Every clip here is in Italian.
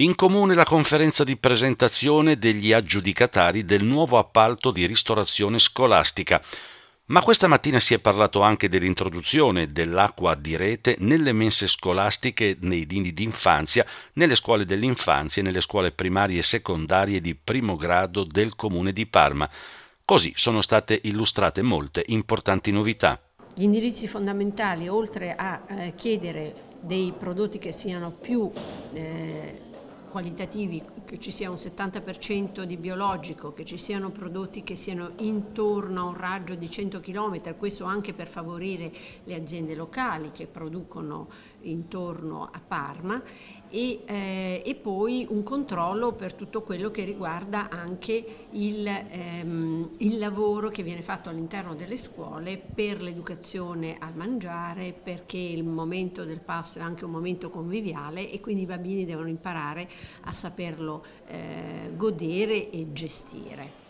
In comune la conferenza di presentazione degli aggiudicatari del nuovo appalto di ristorazione scolastica. Ma questa mattina si è parlato anche dell'introduzione dell'acqua di rete nelle mense scolastiche, nei dini d'infanzia, nelle scuole dell'infanzia e nelle scuole primarie e secondarie di primo grado del comune di Parma. Così sono state illustrate molte importanti novità. Gli indirizzi fondamentali, oltre a eh, chiedere dei prodotti che siano più eh, qualitativi, che ci sia un 70% di biologico, che ci siano prodotti che siano intorno a un raggio di 100 km, questo anche per favorire le aziende locali che producono intorno a Parma e, eh, e poi un controllo per tutto quello che riguarda anche il, ehm, il lavoro che viene fatto all'interno delle scuole per l'educazione al mangiare perché il momento del pasto è anche un momento conviviale e quindi i bambini devono imparare a saperlo eh, godere e gestire.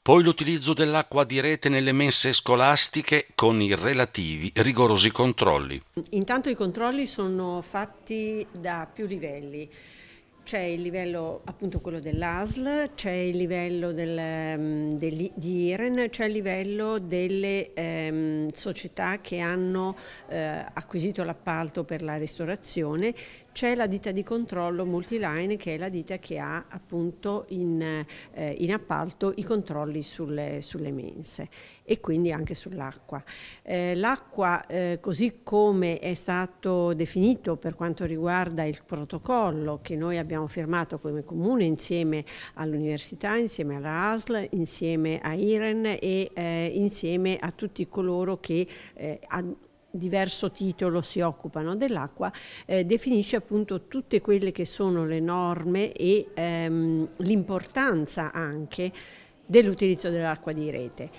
Poi l'utilizzo dell'acqua di rete nelle mense scolastiche con i relativi rigorosi controlli. Intanto i controlli sono fatti da più livelli. C'è il livello appunto quello dell'ASL, c'è il livello del, mm, del, di IREN, c'è il livello delle ehm, società che hanno eh, acquisito l'appalto per la ristorazione, c'è la ditta di controllo Multiline che è la ditta che ha appunto in, eh, in appalto i controlli sulle, sulle, mense e quindi anche sull'acqua. Eh, l'acqua eh, così come è stato definito per quanto riguarda il protocollo che noi abbiamo abbiamo firmato come comune insieme all'università, insieme alla ASL, insieme a IREN e eh, insieme a tutti coloro che eh, diverso titolo si occupano dell'acqua, eh, definisce appunto tutte quelle che sono le norme e ehm, l'importanza anche dell'utilizzo dell'acqua di rete.